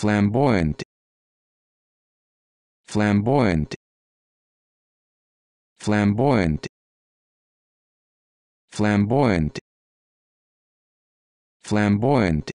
flamboyant flamboyant flamboyant flamboyant flamboyant